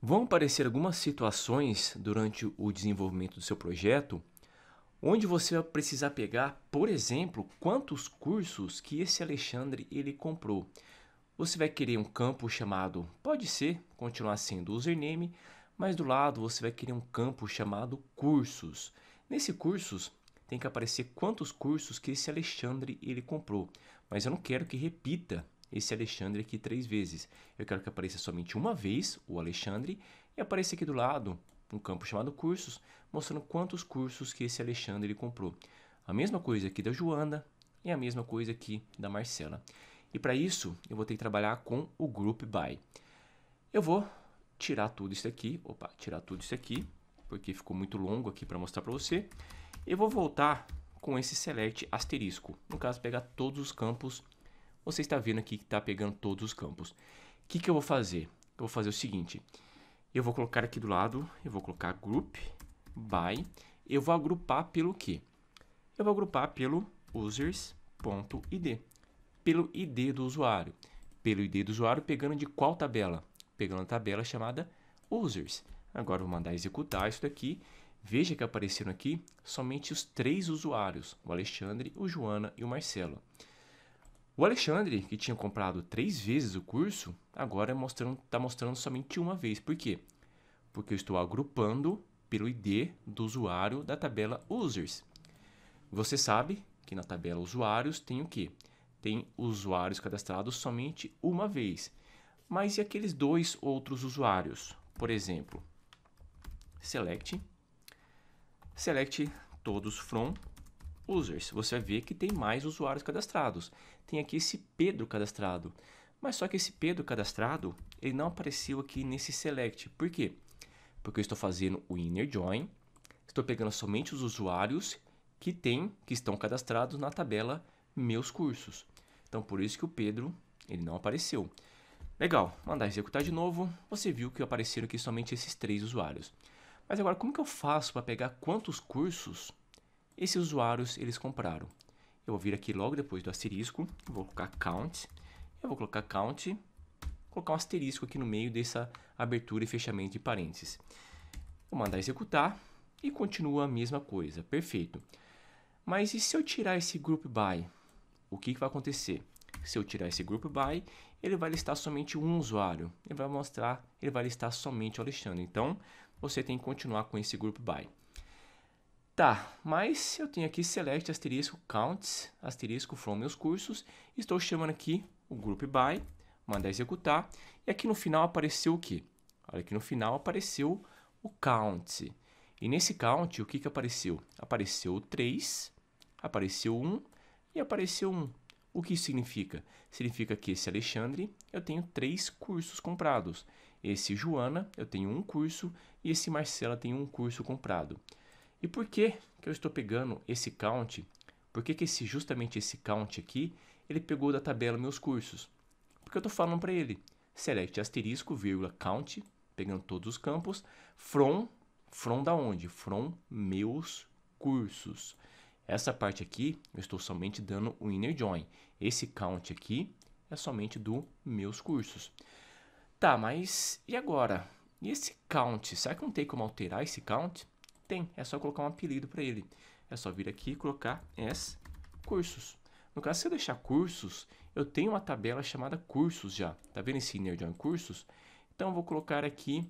Vão aparecer algumas situações durante o desenvolvimento do seu projeto onde você vai precisar pegar, por exemplo, quantos cursos que esse Alexandre ele comprou. Você vai querer um campo chamado, pode ser, continuar sendo username, mas do lado você vai querer um campo chamado cursos. Nesse cursos tem que aparecer quantos cursos que esse Alexandre ele comprou, mas eu não quero que repita esse Alexandre aqui três vezes. Eu quero que apareça somente uma vez o Alexandre e apareça aqui do lado um campo chamado cursos, mostrando quantos cursos que esse Alexandre comprou. A mesma coisa aqui da Joana e a mesma coisa aqui da Marcela. E para isso, eu vou ter que trabalhar com o Group By. Eu vou tirar tudo isso aqui, opa, tirar tudo isso aqui, porque ficou muito longo aqui para mostrar para você. Eu vou voltar com esse select asterisco, no caso pegar todos os campos você está vendo aqui que está pegando todos os campos. O que, que eu vou fazer? Eu vou fazer o seguinte. Eu vou colocar aqui do lado, eu vou colocar group by. Eu vou agrupar pelo que? Eu vou agrupar pelo users.id, pelo ID do usuário. Pelo ID do usuário, pegando de qual tabela? Pegando a tabela chamada users. Agora vou mandar executar isso daqui. Veja que apareceram aqui somente os três usuários, o Alexandre, o Joana e o Marcelo. O Alexandre, que tinha comprado três vezes o curso, agora está é mostrando, tá mostrando somente uma vez. Por quê? Porque eu estou agrupando pelo ID do usuário da tabela Users. Você sabe que na tabela Usuários tem o quê? Tem usuários cadastrados somente uma vez. Mas e aqueles dois outros usuários? Por exemplo, select, select todos from users, você vai ver que tem mais usuários cadastrados. Tem aqui esse Pedro cadastrado. Mas só que esse Pedro cadastrado, ele não apareceu aqui nesse select. Por quê? Porque eu estou fazendo o inner join, estou pegando somente os usuários que tem, que estão cadastrados na tabela meus cursos. Então por isso que o Pedro, ele não apareceu. Legal, mandar executar de novo, você viu que apareceram aqui somente esses três usuários. Mas agora como que eu faço para pegar quantos cursos esses usuários, eles compraram. Eu vou vir aqui logo depois do asterisco, vou colocar count, eu vou colocar count, colocar um asterisco aqui no meio dessa abertura e fechamento de parênteses. Vou mandar executar e continua a mesma coisa, perfeito. Mas e se eu tirar esse group by? O que, que vai acontecer? Se eu tirar esse group by, ele vai listar somente um usuário. Ele vai mostrar, ele vai listar somente o Alexandre. Então, você tem que continuar com esse group by. Tá, mas eu tenho aqui select asterisco counts asterisco from meus cursos. Estou chamando aqui o group by, mandar executar. E aqui no final apareceu o que? Olha, aqui no final apareceu o count. E nesse count, o que, que apareceu? Apareceu 3, apareceu 1 e apareceu 1. O que isso significa? Significa que esse Alexandre, eu tenho três cursos comprados. Esse Joana, eu tenho um curso. E esse Marcela tem um curso comprado. E por que, que eu estou pegando esse count? Por que, que esse, justamente esse count aqui, ele pegou da tabela meus cursos? Porque eu estou falando para ele, select asterisco, vírgula, count, pegando todos os campos, from, from da onde? From meus cursos. Essa parte aqui, eu estou somente dando o inner join. Esse count aqui é somente do meus cursos. Tá, mas e agora? E esse count? Será que não tem como alterar esse count? Tem, é só colocar um apelido para ele. É só vir aqui e colocar as cursos. No caso, se eu deixar cursos, eu tenho uma tabela chamada cursos já. Tá vendo esse Inner Cursos? Então, eu vou colocar aqui...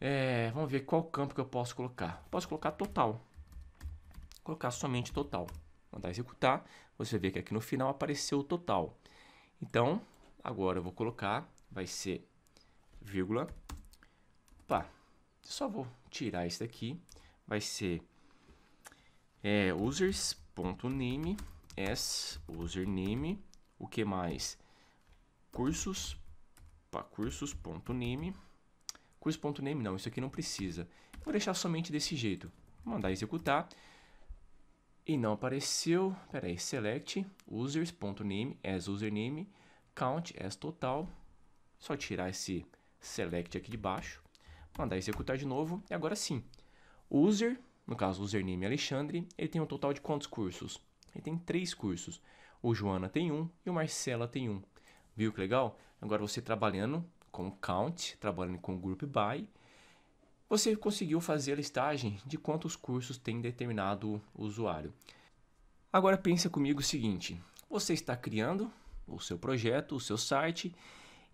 É, vamos ver qual campo que eu posso colocar. Posso colocar total. Colocar somente total. Mandar executar. Você vê que aqui no final apareceu o total. Então, agora eu vou colocar, vai ser vírgula, pá, só vou tirar isso daqui. Vai ser é, users.name, as username, o que mais? Cursos, para cursos.name, curso.name não, isso aqui não precisa. Vou deixar somente desse jeito. Vou mandar executar. E não apareceu, aí select users.name as username, count as total. Só tirar esse select aqui de baixo. Mandar ah, executar de novo e agora sim. user, no caso username Alexandre, ele tem um total de quantos cursos? Ele tem três cursos. O Joana tem um e o Marcela tem um. Viu que legal? Agora você trabalhando com count, trabalhando com group by, você conseguiu fazer a listagem de quantos cursos tem determinado usuário. Agora pensa comigo o seguinte: você está criando o seu projeto, o seu site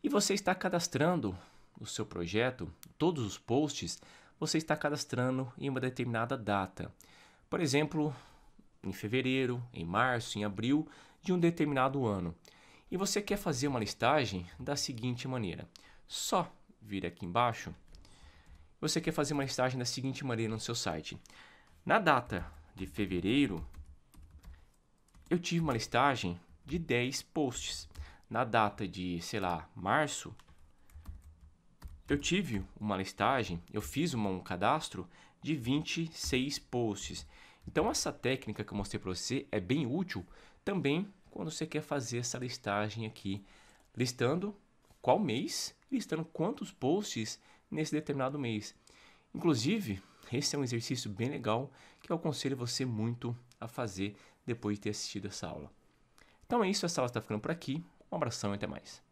e você está cadastrando o seu projeto, todos os posts, você está cadastrando em uma determinada data. Por exemplo, em fevereiro, em março, em abril de um determinado ano. E você quer fazer uma listagem da seguinte maneira. Só vir aqui embaixo. Você quer fazer uma listagem da seguinte maneira no seu site. Na data de fevereiro, eu tive uma listagem de 10 posts. Na data de, sei lá, março, eu tive uma listagem, eu fiz uma, um cadastro de 26 posts. Então essa técnica que eu mostrei para você é bem útil também quando você quer fazer essa listagem aqui, listando qual mês, listando quantos posts nesse determinado mês. Inclusive, esse é um exercício bem legal que eu aconselho você muito a fazer depois de ter assistido essa aula. Então é isso, essa aula está ficando por aqui. Um abração e até mais.